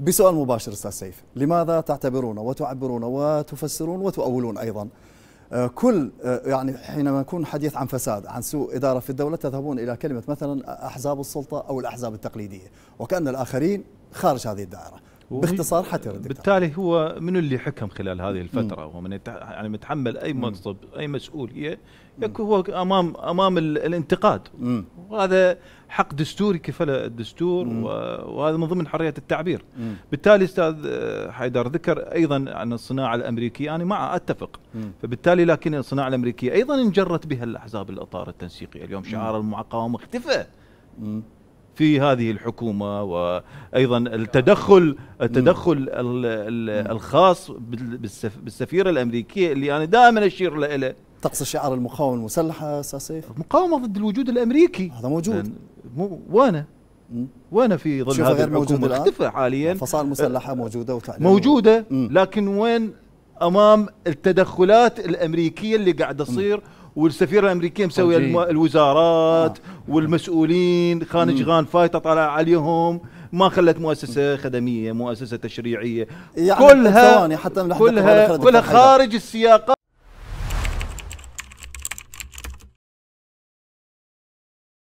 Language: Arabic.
بسؤال مباشر استاذ سيف لماذا تعتبرون وتعبرون وتفسرون وتؤولون ايضا آه، كل آه، يعني حينما يكون حديث عن فساد عن سوء إدارة في الدولة تذهبون إلى كلمة مثلا أحزاب السلطة أو الأحزاب التقليدية وكأن الآخرين خارج هذه الدائرة باختصار حتى بالتالي هو من اللي حكم خلال هذه الفتره مم. هو من يعني متحمل اي منصب اي مسؤوليه هو امام امام الانتقاد مم. وهذا حق دستوري كفله الدستور وهذا من ضمن حريه التعبير مم. بالتالي استاذ حيدر ذكر ايضا عن الصناعه الامريكيه انا يعني مع اتفق مم. فبالتالي لكن الصناعه الامريكيه ايضا انجرت بها الاحزاب الاطار التنسيقي اليوم شعار المقاومه اختفى في هذه الحكومه وايضا التدخل التدخل الخاص بالسفيره الامريكيه اللي انا دائما اشير له تقصد شعار المقاومه المسلحه أساسي سيف؟ مقاومه ضد الوجود الامريكي هذا موجود مو وانا وانا في ظل هذا غير اختفى حاليا فصائل مسلحه موجوده وتعليم موجوده لكن وين امام التدخلات الامريكيه اللي قاعدة تصير والسفيره الامريكيه مسويه الوزارات آه. والمسؤولين خان غان فايته طالع عليهم ما خلت مؤسسه خدميه مؤسسه تشريعيه يعني كلها حتى كلها كلها خارج السياقات